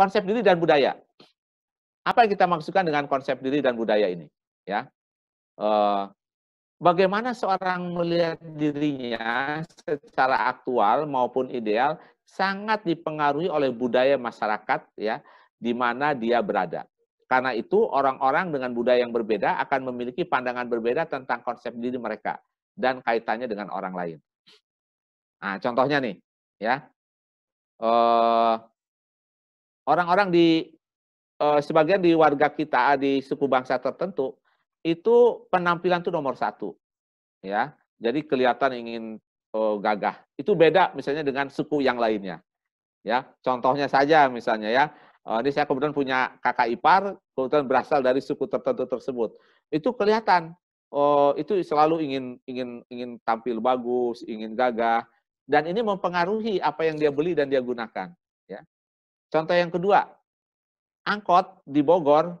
konsep diri dan budaya. Apa yang kita maksudkan dengan konsep diri dan budaya ini? Ya, eh, bagaimana seorang melihat dirinya secara aktual maupun ideal sangat dipengaruhi oleh budaya masyarakat ya di mana dia berada. Karena itu orang-orang dengan budaya yang berbeda akan memiliki pandangan berbeda tentang konsep diri mereka dan kaitannya dengan orang lain. Nah, contohnya nih, ya. uh, orang-orang di uh, sebagian di warga kita ah, di suku bangsa tertentu itu penampilan tuh nomor satu, ya. Jadi kelihatan ingin uh, gagah. Itu beda misalnya dengan suku yang lainnya, ya. Contohnya saja misalnya ya. Uh, ini saya kemudian punya kakak ipar, kemudian berasal dari suku tertentu tersebut. Itu kelihatan, uh, itu selalu ingin ingin ingin tampil bagus, ingin gagah, dan ini mempengaruhi apa yang dia beli dan dia gunakan. Ya, Contoh yang kedua, angkot di Bogor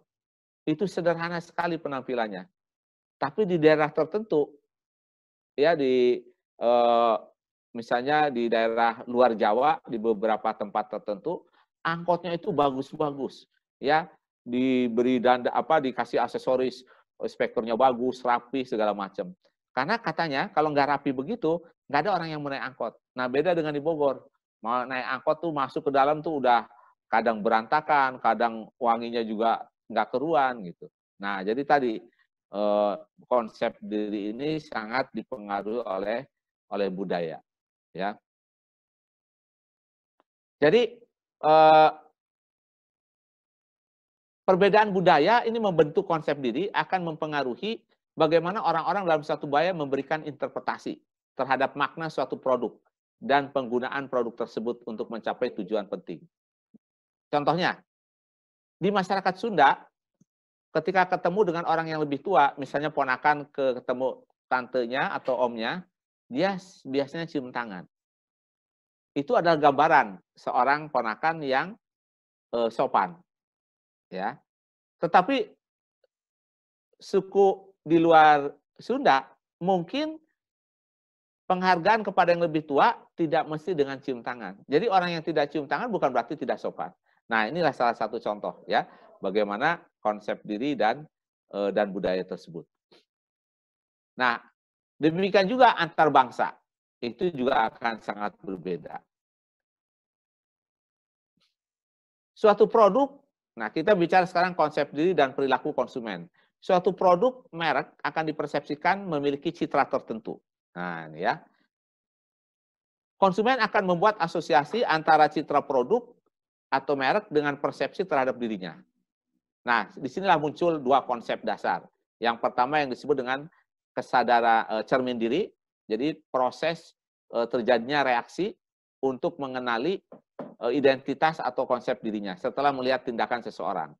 itu sederhana sekali penampilannya. Tapi di daerah tertentu, ya di eh, misalnya di daerah luar Jawa di beberapa tempat tertentu, angkotnya itu bagus-bagus, ya diberi danda apa dikasih aksesoris spekturnya bagus, rapi segala macam. Karena katanya kalau nggak rapi begitu, nggak ada orang yang mau naik angkot. Nah beda dengan di Bogor, mau naik angkot tuh masuk ke dalam tuh udah kadang berantakan, kadang wanginya juga nggak keruan gitu. Nah, jadi tadi eh, konsep diri ini sangat dipengaruhi oleh oleh budaya, ya. Jadi eh, perbedaan budaya ini membentuk konsep diri akan mempengaruhi bagaimana orang-orang dalam satu budaya memberikan interpretasi terhadap makna suatu produk dan penggunaan produk tersebut untuk mencapai tujuan penting. Contohnya, di masyarakat Sunda, ketika ketemu dengan orang yang lebih tua, misalnya ponakan ke ketemu tantenya atau omnya, dia biasanya cium tangan. Itu adalah gambaran seorang ponakan yang e, sopan. Ya. Tetapi suku di luar Sunda mungkin penghargaan kepada yang lebih tua tidak mesti dengan cium tangan. Jadi orang yang tidak cium tangan bukan berarti tidak sopan. Nah, inilah salah satu contoh ya, bagaimana konsep diri dan eh, dan budaya tersebut. Nah, demikian juga antar bangsa. Itu juga akan sangat berbeda. Suatu produk, nah kita bicara sekarang konsep diri dan perilaku konsumen. Suatu produk merek akan dipersepsikan memiliki citra tertentu. Nah, ini ya. Konsumen akan membuat asosiasi antara citra produk atau merek dengan persepsi terhadap dirinya. Nah, disinilah muncul dua konsep dasar. Yang pertama yang disebut dengan kesadaran e, cermin diri, jadi proses e, terjadinya reaksi untuk mengenali e, identitas atau konsep dirinya setelah melihat tindakan seseorang.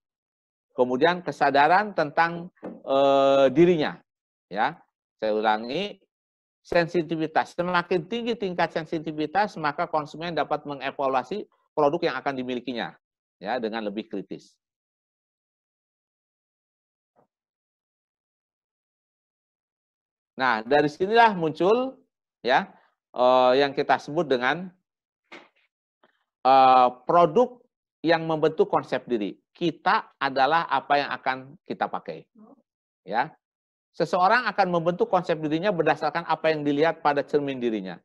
Kemudian kesadaran tentang e, dirinya, ya. Saya ulangi, sensitivitas. Semakin tinggi tingkat sensitivitas, maka konsumen dapat mengevaluasi produk yang akan dimilikinya ya dengan lebih kritis. Nah, dari sinilah muncul ya eh, yang kita sebut dengan eh, produk yang membentuk konsep diri. Kita adalah apa yang akan kita pakai. Ya. Seseorang akan membentuk konsep dirinya berdasarkan apa yang dilihat pada cermin dirinya.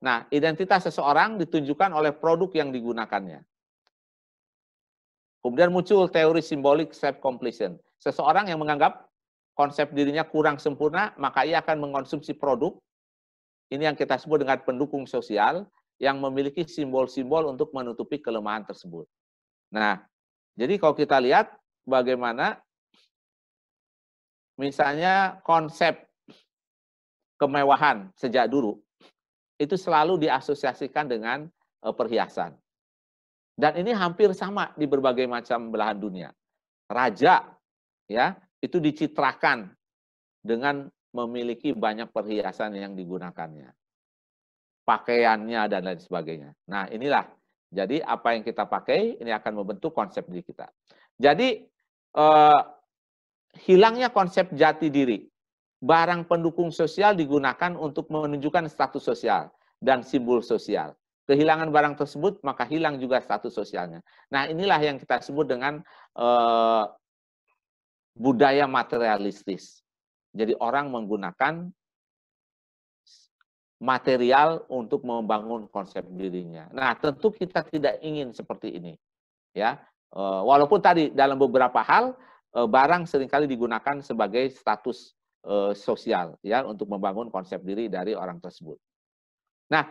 Nah, identitas seseorang ditunjukkan oleh produk yang digunakannya. Kemudian muncul teori simbolik self-completion. Seseorang yang menganggap konsep dirinya kurang sempurna, maka ia akan mengonsumsi produk. Ini yang kita sebut dengan pendukung sosial, yang memiliki simbol-simbol untuk menutupi kelemahan tersebut. Nah, jadi kalau kita lihat bagaimana misalnya konsep kemewahan sejak dulu, itu selalu diasosiasikan dengan eh, perhiasan. Dan ini hampir sama di berbagai macam belahan dunia. Raja ya, itu dicitrakan dengan memiliki banyak perhiasan yang digunakannya. Pakaiannya dan lain sebagainya. Nah, inilah jadi apa yang kita pakai ini akan membentuk konsep diri kita. Jadi eh, hilangnya konsep jati diri barang pendukung sosial digunakan untuk menunjukkan status sosial dan simbol sosial. Kehilangan barang tersebut, maka hilang juga status sosialnya. Nah, inilah yang kita sebut dengan eh, budaya materialistis. Jadi orang menggunakan material untuk membangun konsep dirinya. Nah, tentu kita tidak ingin seperti ini. Ya, eh, walaupun tadi dalam beberapa hal eh, barang seringkali digunakan sebagai status Eh, sosial ya untuk membangun konsep diri dari orang tersebut. Nah,